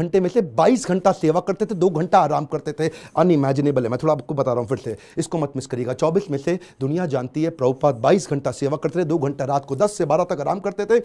घंटे में से 22 घंटा सेवा करते थे दो घंटा आराम करते थे अनइमेजिनेबल है मैं थोड़ा आपको बता रहा हूँ फिर से इसको मत मिस करिएगा चौबीस में से दुनिया जानती है प्रभुपात बाईस घंटा सेवा करते थे दो घंटा रात को दस से बारह तक आराम करते थे